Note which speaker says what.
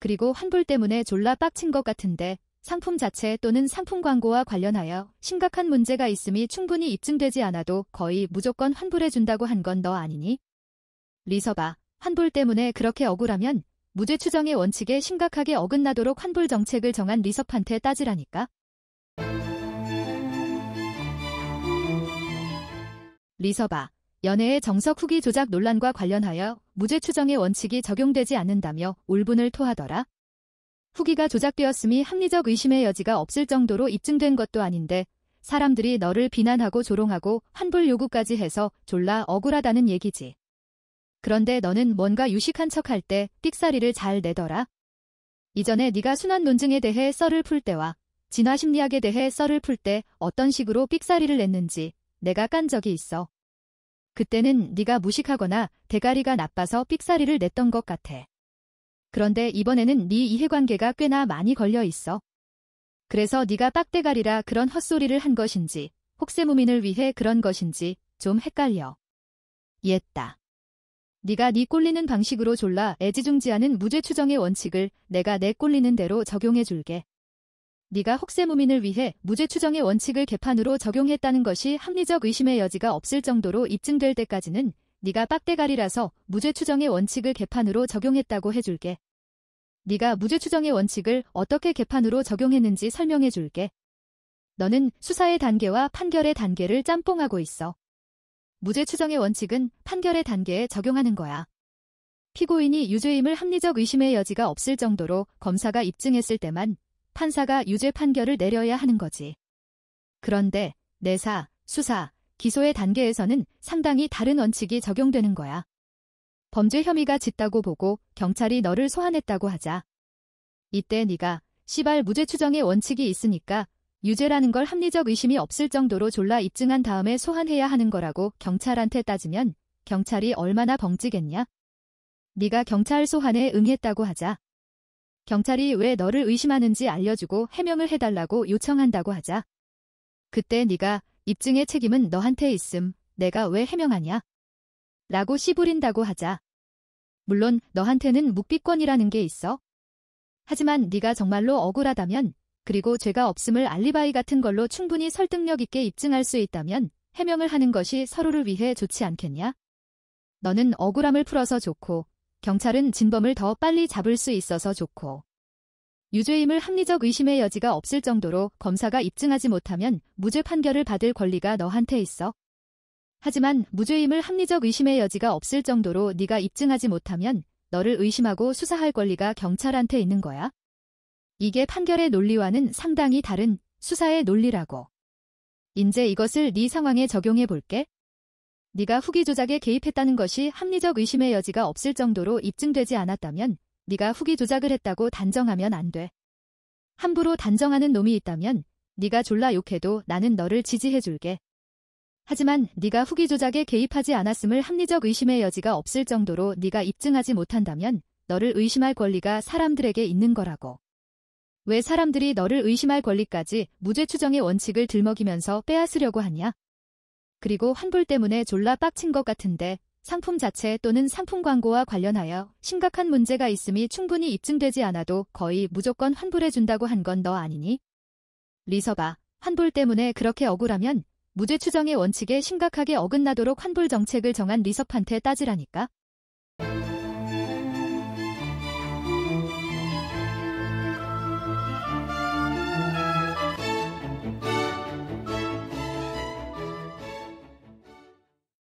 Speaker 1: 그리고 환불 때문에 졸라 빡친 것 같은데 상품 자체 또는 상품 광고와 관련하여 심각한 문제가 있음이 충분히 입증되지 않아도 거의 무조건 환불해준다고 한 건 너 아니니? 리서바, 환불 때문에 그렇게 억울하면 무죄 추정의 원칙에 심각하게 어긋나도록 환불 정책을 정한 리섭한테 따지라니까? 리서바, 연애의 정석 후기 조작 논란과 관련하여 무죄 추정의 원칙이 적용되지 않는다며 울분을 토하더라. 후기가 조작되었음이 합리적 의심의 여지가 없을 정도로 입증된 것도 아닌데 사람들이 너를 비난하고 조롱하고 환불 요구까지 해서 졸라 억울하다는 얘기지. 그런데 너는 뭔가 유식한 척할 때 삑사리를 잘 내더라. 이전에 네가 순환 논증에 대해 썰을 풀 때와 진화 심리학에 대해 썰을 풀 때 어떤 식으로 삑사리를 냈는지 내가 깐 적이 있어. 그때는 네가 무식하거나 대가리가 나빠서 삑사리를 냈던 것 같아. 그런데 이번에는 네 이해관계가 꽤나 많이 걸려 있어. 그래서 네가 빡대가리라 그런 헛소리를 한 것인지 혹세무민을 위해 그런 것인지 좀 헷갈려. 이했다. 네가 네 꼴리는 방식으로 졸라 애지중지하는 무죄 추정의 원칙을 내가 내 꼴리는 대로 적용해 줄게. 네가 혹세무민을 위해 무죄 추정의 원칙을 개판으로 적용했다는 것이 합리적 의심의 여지가 없을 정도로 입증될 때까지는 네가 빡대가리라서 무죄 추정의 원칙을 개판으로 적용했다고 해줄게. 네가 무죄 추정의 원칙을 어떻게 개판으로 적용했는지 설명해줄게. 너는 수사의 단계와 판결의 단계를 짬뽕하고 있어. 무죄 추정의 원칙은 판결의 단계에 적용하는 거야. 피고인이 유죄임을 합리적 의심의 여지가 없을 정도로 검사가 입증했을 때만 판사가 유죄 판결을 내려야 하는 거지. 그런데 내사, 수사, 기소의 단계에서는 상당히 다른 원칙이 적용되는 거야. 범죄 혐의가 짙다고 보고 경찰이 너를 소환했다고 하자. 이때 네가 시발 무죄 추정의 원칙이 있으니까 유죄라는 걸 합리적 의심이 없을 정도로 졸라 입증한 다음에 소환해야 하는 거라고 경찰한테 따지면 경찰이 얼마나 벙찌겠냐? 네가 경찰 소환에 응했다고 하자. 경찰이 왜 너를 의심하는지 알려주고 해명을 해달라고 요청한다고 하자. 그때 네가 입증의 책임은 너한테 있음. 내가 왜 해명하냐? 라고 시부린다고 하자. 물론 너한테는 묵비권이라는 게 있어. 하지만 네가 정말로 억울하다면 그리고 죄가 없음을 알리바이 같은 걸로 충분히 설득력 있게 입증할 수 있다면 해명을 하는 것이 서로를 위해 좋지 않겠냐? 너는 억울함을 풀어서 좋고 경찰은 진범을 더 빨리 잡을 수 있어서 좋고 유죄임을 합리적 의심의 여지가 없을 정도로 검사가 입증하지 못하면 무죄 판결을 받을 권리가 너한테 있어. 하지만 무죄임을 합리적 의심의 여지가 없을 정도로 네가 입증하지 못하면 너를 의심하고 수사할 권리가 경찰한테 있는 거야. 이게 판결의 논리와는 상당히 다른 수사의 논리라고. 이제 이것을 네 상황에 적용해 볼게. 네가 후기 조작에 개입했다는 것이 합리적 의심의 여지가 없을 정도로 입증되지 않았다면 네가 후기 조작을 했다고 단정하면 안 돼. 함부로 단정하는 놈이 있다면 네가 졸라 욕해도 나는 너를 지지해줄게. 하지만 네가 후기 조작에 개입하지 않았음을 합리적 의심의 여지가 없을 정도로 네가 입증하지 못한다면 너를 의심할 권리가 사람들에게 있는 거라고. 왜 사람들이 너를 의심할 권리까지 무죄 추정의 원칙을 들먹이면서 빼앗으려고 하냐? 그리고 환불 때문에 졸라 빡친 것 같은데 상품 자체 또는 상품 광고와 관련하여 심각한 문제가 있음이 충분히 입증되지 않아도 거의 무조건 환불해준다고 한 건 너 아니니? 리서바, 환불 때문에 그렇게 억울하면 무죄 추정의 원칙에 심각하게 어긋나도록 환불 정책을 정한 리섭한테 따지라니까?